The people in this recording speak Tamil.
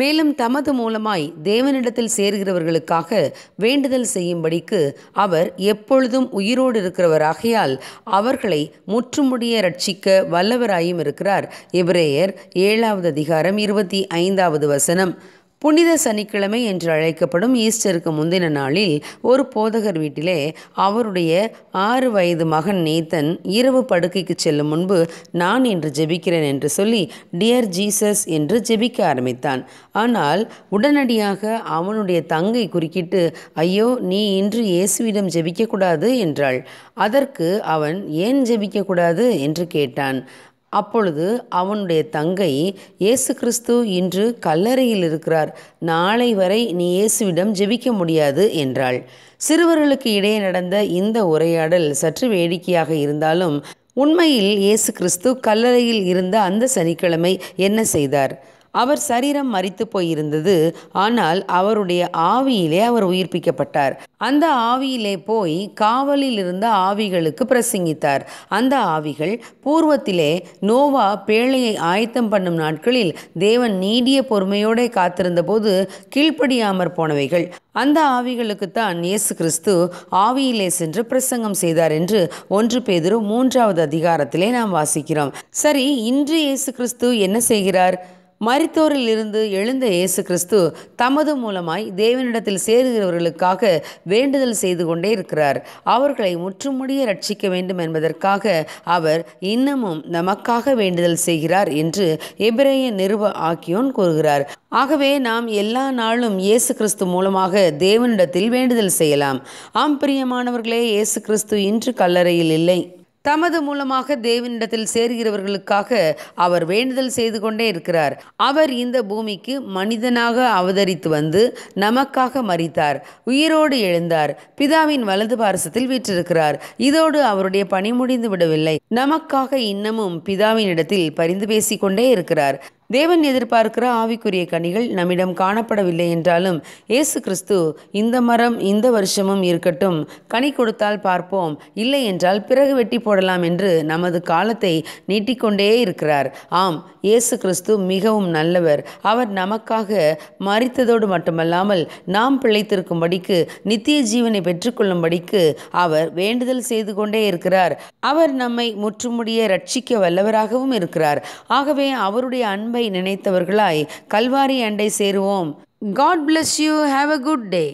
மேலும் தமது மூலமாய் தேவனிடத்தில் சேர்கிறவர்களுக்காக வேண்டுதல் செய்யும்படிக்கு அவர் எப்பொழுதும் உயிரோடு இருக்கிறவராகையால் அவர்களை முற்றுமுடிய ரட்சிக்க வல்லவராயும் இருக்கிறார் எபிரேயர் ஏழாவது அதிகாரம் இருபத்தி ஐந்தாவது வசனம் புனித சனிக்கிழமை என்று அழைக்கப்படும் ஈஸ்டருக்கு முந்தின நாளில் ஒரு போதகர் வீட்டிலே அவருடைய ஆறு வயது மகன் நேத்தன் இரவு படுக்கைக்கு செல்லும் முன்பு நான் இன்று ஜெபிக்கிறேன் என்று சொல்லி டியர் ஜீசஸ் என்று ஜெபிக்க ஆரம்பித்தான் ஆனால் உடனடியாக அவனுடைய தங்கை குறுக்கிட்டு ஐயோ நீ இன்று இயேசுவிடம் ஜெபிக்கக்கூடாது என்றாள் அதற்கு அவன் ஏன் ஜெபிக்கக்கூடாது என்று கேட்டான் அப்பொழுது அவனுடைய தங்கை இயேசு கிறிஸ்து இன்று கல்லறையில் இருக்கிறார் நாளை வரை நீ இயேசுவிடம் ஜெபிக்க முடியாது என்றாள் சிறுவர்களுக்கு இடையே நடந்த இந்த உரையாடல் சற்று வேடிக்கையாக இருந்தாலும் உண்மையில் இயேசு கிறிஸ்து கல்லறையில் இருந்த அந்த சனிக்கிழமை என்ன செய்தார் அவர் சரீரம் மறித்து போயிருந்தது ஆனால் அவருடைய ஆவியிலே அவர் உயிர்ப்பிக்கப்பட்டார் அந்த ஆவியிலே போய் காவலில் இருந்த ஆவிகளுக்கு பிரசங்கித்தார் அந்த ஆவிகள் பூர்வத்திலே நோவா பேழையை ஆயத்தம் பண்ணும் நாட்களில் தேவன் நீடிய பொறுமையோட காத்திருந்த போது கீழ்ப்படியாமற் போனவைகள் அந்த ஆவிகளுக்குத்தான் இயேசு கிறிஸ்து ஆவியிலே சென்று பிரசங்கம் செய்தார் என்று ஒன்று பேதரும் மூன்றாவது அதிகாரத்திலே நாம் வாசிக்கிறோம் சரி இன்று இயேசு கிறிஸ்து என்ன செய்கிறார் மரித்தோரில் இருந்து எழுந்த இயேசு கிறிஸ்து தமது மூலமாய் தேவனிடத்தில் சேருகிறவர்களுக்காக வேண்டுதல் செய்து கொண்டே இருக்கிறார் அவர்களை முற்றுமுடிய ரட்சிக்க வேண்டும் என்பதற்காக அவர் இன்னமும் நமக்காக வேண்டுதல் செய்கிறார் என்று எபிரேய நிருப ஆக்கியோன் கூறுகிறார் ஆகவே நாம் எல்லா நாளும் இயேசு கிறிஸ்து மூலமாக தேவனிடத்தில் வேண்டுதல் செய்யலாம் ஆம் பிரியமானவர்களே இயேசு கிறிஸ்து இன்று கல்லறையில் இல்லை தமது மூலமாக தேவனிடத்தில் சேர்கிறவர்களுக்காக அவர் வேண்டுதல் செய்து கொண்டே இருக்கிறார் அவர் இந்த பூமிக்கு மனிதனாக அவதரித்து வந்து நமக்காக மறித்தார் உயிரோடு எழுந்தார் பிதாவின் வலது பாரசத்தில் வீற்றிருக்கிறார் இதோடு அவருடைய பணி முடிந்து விடவில்லை நமக்காக இன்னமும் பிதாவின் இடத்தில் பரிந்து பேசிக் கொண்டே இருக்கிறார் தேவன் எதிர்பார்க்கிற ஆவிக்குரிய கனிகள் நம்மிடம் காணப்படவில்லை என்றாலும் ஏசு கிறிஸ்து இந்த மரம் இந்த வருஷமும் இருக்கட்டும் கனி கொடுத்தால் பார்ப்போம் இல்லை என்றால் பிறகு வெட்டி போடலாம் என்று நமது காலத்தை நீட்டிக்கொண்டே இருக்கிறார் ஆம் இயேசு கிறிஸ்து மிகவும் நல்லவர் அவர் நமக்காக மறித்ததோடு மட்டுமல்லாமல் நாம் பிழைத்திருக்கும்படிக்கு நித்திய ஜீவனை பெற்றுக்கொள்ளும்படிக்கு அவர் வேண்டுதல் செய்து கொண்டே இருக்கிறார் அவர் நம்மை முற்றுமுடிய ரட்சிக்க வல்லவராகவும் இருக்கிறார் ஆகவே அவருடைய அன்பு அன்பை நினைத்தவர்களாய் கல்வாரி அண்டை சேருவோம் God bless you have a good day